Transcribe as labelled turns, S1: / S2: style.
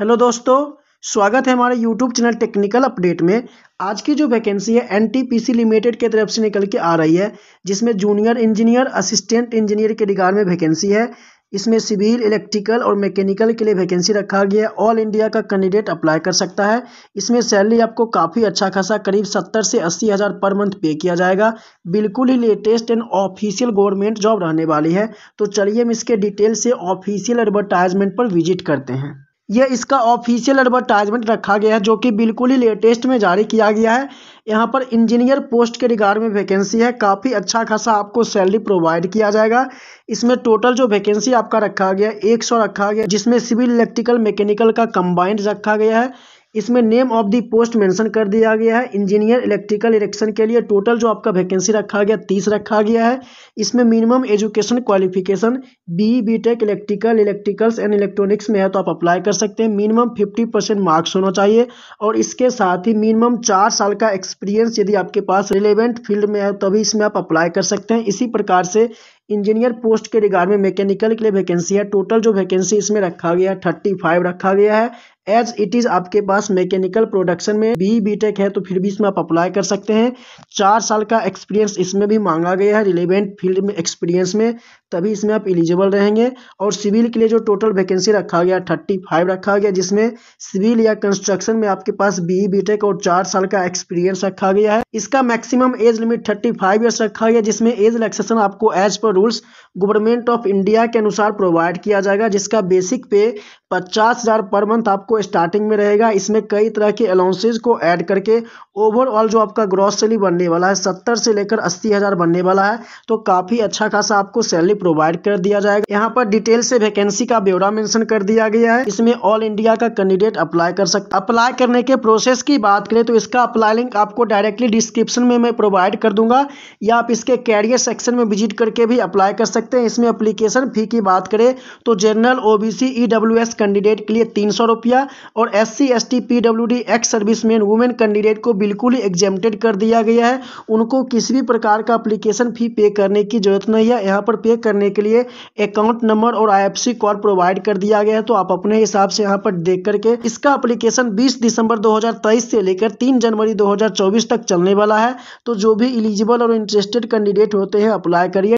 S1: hello दोस्तों स्वागत है हमारे यूट्यूब चैनल टेक्निकल अपडेट में आज की जो वैकेंसी है एनटीपीसी लिमिटेड के तरफ से निकल के आ रही है जिसमें जूनियर इंजीनियर असिस्टेंट इंजीनियर के रिगार्ड में वैकेंसी है इसमें सिविल इलेक्ट्रिकल और मैकेनिकल के लिए वैकेंसी रखा गया है ऑल इंडिया का कैंडिडेट अप्लाई कर सकता है इसमें सैलरी आपको काफ़ी अच्छा खासा करीब सत्तर से अस्सी हज़ार पर मंथ पे किया जाएगा बिल्कुल ही latest and official government job रहने वाली है तो चलिए हम इसके डिटेल से ऑफिशियल एडवर्टाइजमेंट पर विजिट करते हैं यह इसका ऑफिशियल एडवर्टाइजमेंट रखा गया है जो कि बिल्कुल ही लेटेस्ट में जारी किया गया है यहाँ पर इंजीनियर पोस्ट के रिगार्ड में वैकेंसी है काफ़ी अच्छा खासा आपको सैलरी प्रोवाइड किया जाएगा इसमें टोटल जो वैकेंसी आपका रखा गया है एक सौ रखा गया जिसमें सिविल इलेक्ट्रिकल मैकेनिकल का कंबाइंड रखा गया है इसमें name of the post mention कर दिया गया है इंजीनियर इलेक्ट्रिकल इलेक्शन के लिए टोटल जो आपका वैकेंसी रखा गया तीस रखा गया है इसमें minimum education qualification B B tech electrical electricals and electronics में है तो आप अप्लाई कर सकते हैं मिनिमम फिफ्टी परसेंट मार्क्स होना चाहिए और इसके साथ ही मिनिमम चार साल का एक्सपीरियंस यदि आपके पास रिलेवेंट फील्ड में है तभी इसमें आप अप्लाई कर सकते हैं इसी प्रकार से इंजीनियर पोस्ट के रिगार्ड में मैकेनिकल के लिए वैकेंसी है टोटल जो वैकेंसी इसमें रखा गया है थर्टी फाइव रखा गया है एज इट इज़ आपके पास मैकेनिकल प्रोडक्शन में बी बी टेक है तो फिर भी इसमें आप अप्लाई कर सकते हैं चार साल का एक्सपीरियंस इसमें भी मांगा गया है रिलेवेंट फील्ड में एक्सपीरियंस में तभी इसमें आप एलिजिबल रहेंगे और सिविल के लिए जो टोटल वैकेंसी रखा गया थर्टी फाइव रखा गया जिसमें सिविल या कंस्ट्रक्शन में आपके पास बी बी टेक और चार साल का एक्सपीरियंस रखा गया है इसका maximum age limit thirty five years रखा गया जिसमें एज रिलेक्सेशन आपको as per rules government of India के अनुसार प्रोवाइड किया जाएगा जिसका बेसिक पे पचास हज़ार पर मंथ आपको स्टार्टिंग में रहेगा इसमें कई तरह के अलाउंसेज को ऐड करके ओवरऑल जो आपका ग्रॉस सैलरी बनने वाला है सत्तर से लेकर अस्सी हज़ार बनने वाला है तो काफ़ी अच्छा खासा आपको सैलरी प्रोवाइड कर दिया जाएगा यहाँ पर डिटेल से वैकेंसी का ब्यौरा मेंशन कर दिया गया है इसमें ऑल इंडिया का कैंडिडेट अप्लाई कर सकता अप्लाई करने के प्रोसेस की बात करें तो इसका अप्लाई लिंक आपको डायरेक्टली डिस्क्रिप्शन में मैं प्रोवाइड कर दूंगा या आप इसके कैरियर सेक्शन में विजिट करके भी अप्लाई कर सकते हैं इसमें अप्लीकेशन फ़ी की बात करें तो जनरल ओबीसी ईडब्ल्यूएस कैंडिडेट के लिए तीन सौ रुपया और S C S T P W D ex serviceman women candidate को बिल्कुल ही एग्जेम्प्टेड कर दिया गया है उनको किसी भी प्रकार का अप्लीकेशन फ़ी पे करने की ज़रूरत नहीं है यहाँ पर पे करने के लिए अकाउंट नंबर और आई कोड प्रोवाइड कर दिया गया है तो आप अपने हिसाब से यहाँ पर देख करके इसका अप्लीकेशन बीस दिसंबर दो से लेकर तीन जनवरी दो तक चलने वाला है तो जो भी इलिजिबल और इंटरेस्टेड कैंडिडेट होते हैं अप्लाई करिए